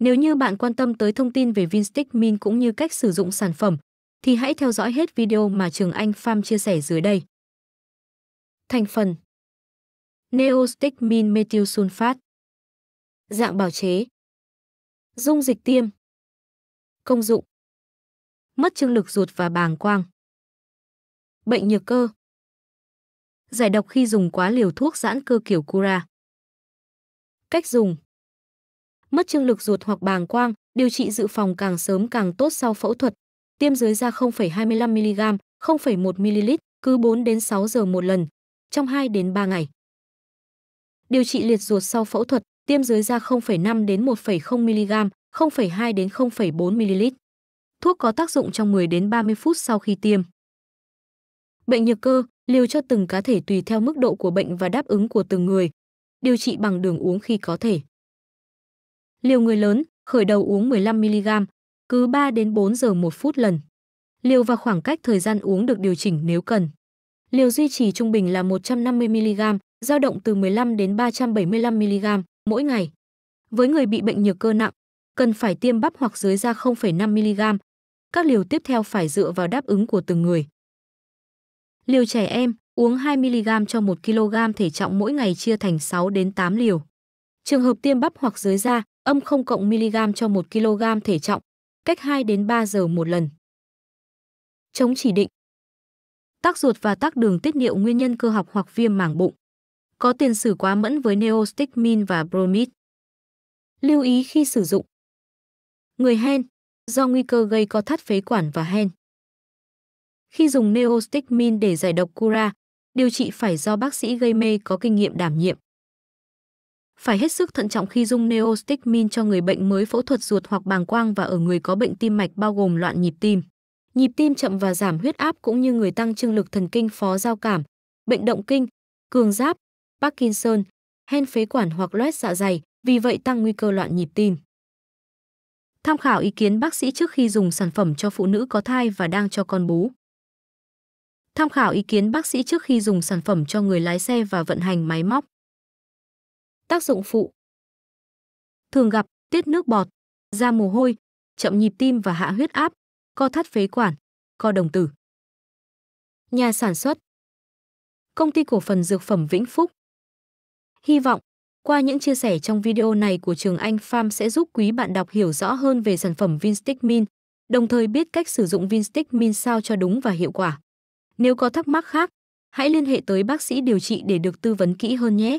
Nếu như bạn quan tâm tới thông tin về Vinstick Min cũng như cách sử dụng sản phẩm, thì hãy theo dõi hết video mà Trường Anh Farm chia sẻ dưới đây. Thành phần Neostick Min Methyl Sulfat Dạng bảo chế Dung dịch tiêm Công dụng Mất trương lực ruột và bàng quang Bệnh nhược cơ Giải độc khi dùng quá liều thuốc giãn cơ kiểu Cura Cách dùng mất trương lực ruột hoặc bàng quang, điều trị dự phòng càng sớm càng tốt sau phẫu thuật. Tiêm dưới da 0,25 mg, 0,1 ml cứ 4 đến 6 giờ một lần, trong 2 đến 3 ngày. Điều trị liệt ruột sau phẫu thuật, tiêm dưới da 0,5 đến 1,0 mg, 0,2 đến 0,4 ml. Thuốc có tác dụng trong 10 đến 30 phút sau khi tiêm. Bệnh nhược cơ, liều cho từng cá thể tùy theo mức độ của bệnh và đáp ứng của từng người. Điều trị bằng đường uống khi có thể. Liều người lớn, khởi đầu uống 15mg, cứ 3 đến 4 giờ 1 phút lần. Liều và khoảng cách thời gian uống được điều chỉnh nếu cần. Liều duy trì trung bình là 150mg, dao động từ 15 đến 375mg mỗi ngày. Với người bị bệnh nhược cơ nặng, cần phải tiêm bắp hoặc dưới da 0,5mg. Các liều tiếp theo phải dựa vào đáp ứng của từng người. Liều trẻ em uống 2mg cho 1kg thể trọng mỗi ngày chia thành 6 đến 8 liều. Trường hợp tiêm bắp hoặc dưới da, âm 0 cộng mg cho 1 kg thể trọng, cách 2 đến 3 giờ một lần. Chống chỉ định Tắc ruột và tắc đường tiết niệu nguyên nhân cơ học hoặc viêm màng bụng. Có tiền sử quá mẫn với neostigmin và bromid. Lưu ý khi sử dụng. Người hen, do nguy cơ gây co thắt phế quản và hen. Khi dùng neostigmin để giải độc cura, điều trị phải do bác sĩ gây mê có kinh nghiệm đảm nhiệm phải hết sức thận trọng khi dùng neostigmin cho người bệnh mới phẫu thuật ruột hoặc bàng quang và ở người có bệnh tim mạch bao gồm loạn nhịp tim. Nhịp tim chậm và giảm huyết áp cũng như người tăng trương lực thần kinh phó giao cảm, bệnh động kinh, cường giáp, Parkinson, hen phế quản hoặc loét dạ dày, vì vậy tăng nguy cơ loạn nhịp tim. Tham khảo ý kiến bác sĩ trước khi dùng sản phẩm cho phụ nữ có thai và đang cho con bú. Tham khảo ý kiến bác sĩ trước khi dùng sản phẩm cho người lái xe và vận hành máy móc. Tác dụng phụ Thường gặp tiết nước bọt, da mồ hôi, chậm nhịp tim và hạ huyết áp, co thắt phế quản, co đồng tử. Nhà sản xuất Công ty cổ phần dược phẩm Vĩnh Phúc Hy vọng, qua những chia sẻ trong video này của Trường Anh Farm sẽ giúp quý bạn đọc hiểu rõ hơn về sản phẩm Vinstick đồng thời biết cách sử dụng Vinstick sao cho đúng và hiệu quả. Nếu có thắc mắc khác, hãy liên hệ tới bác sĩ điều trị để được tư vấn kỹ hơn nhé.